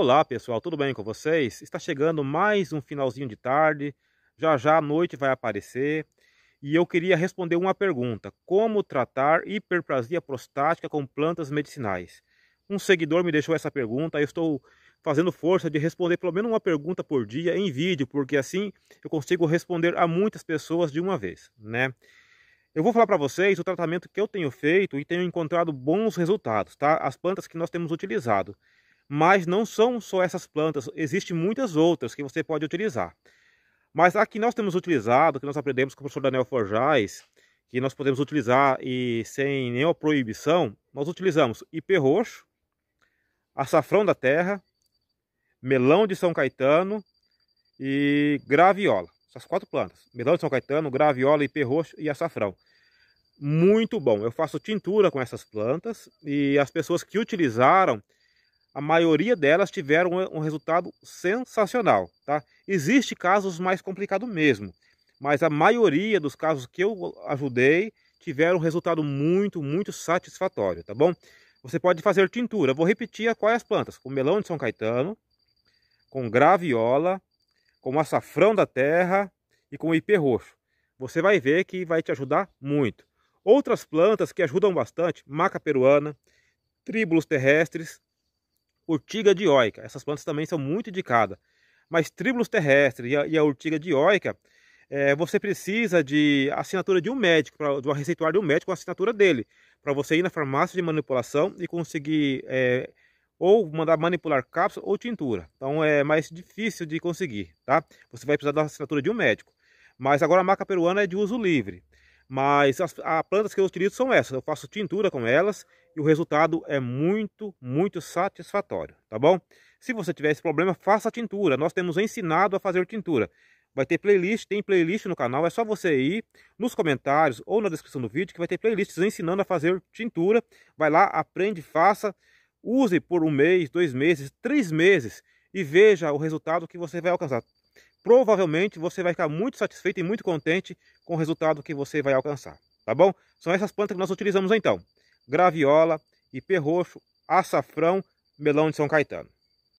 Olá pessoal, tudo bem com vocês? Está chegando mais um finalzinho de tarde, já já a noite vai aparecer e eu queria responder uma pergunta: como tratar hiperplasia prostática com plantas medicinais? Um seguidor me deixou essa pergunta, eu estou fazendo força de responder pelo menos uma pergunta por dia em vídeo, porque assim eu consigo responder a muitas pessoas de uma vez, né? Eu vou falar para vocês o tratamento que eu tenho feito e tenho encontrado bons resultados, tá? As plantas que nós temos utilizado mas não são só essas plantas, existem muitas outras que você pode utilizar. Mas a que nós temos utilizado, que nós aprendemos com o professor Daniel Forjais, que nós podemos utilizar e sem nenhuma proibição, nós utilizamos ipê roxo, açafrão da terra, melão de São Caetano e graviola. Essas quatro plantas, melão de São Caetano, graviola, ipê roxo e açafrão muito bom. Eu faço tintura com essas plantas e as pessoas que utilizaram a maioria delas tiveram um resultado sensacional, tá? Existem casos mais complicados mesmo, mas a maioria dos casos que eu ajudei tiveram um resultado muito, muito satisfatório, tá bom? Você pode fazer tintura, vou repetir a quais plantas, com melão de São Caetano, com graviola, com açafrão da terra e com ipê roxo. Você vai ver que vai te ajudar muito. Outras plantas que ajudam bastante, maca peruana, tríbulos terrestres, urtiga dioica. Essas plantas também são muito indicadas. Mas tribulus terrestre e a, e a urtiga dioica, é, você precisa de assinatura de um médico, pra, de um receituário de um médico com assinatura dele, para você ir na farmácia de manipulação e conseguir é, ou mandar manipular cápsula ou tintura. Então é mais difícil de conseguir, tá? Você vai precisar da assinatura de um médico. Mas agora a maca peruana é de uso livre. Mas as, as plantas que eu utilizo são essas, eu faço tintura com elas e o resultado é muito, muito satisfatório, tá bom? Se você tiver esse problema, faça tintura, nós temos ensinado a fazer tintura. Vai ter playlist, tem playlist no canal, é só você ir nos comentários ou na descrição do vídeo que vai ter playlists ensinando a fazer tintura. Vai lá, aprende, faça, use por um mês, dois meses, três meses e veja o resultado que você vai alcançar provavelmente você vai ficar muito satisfeito e muito contente com o resultado que você vai alcançar, tá bom? São essas plantas que nós utilizamos então, graviola, ipê roxo, açafrão, melão de São Caetano.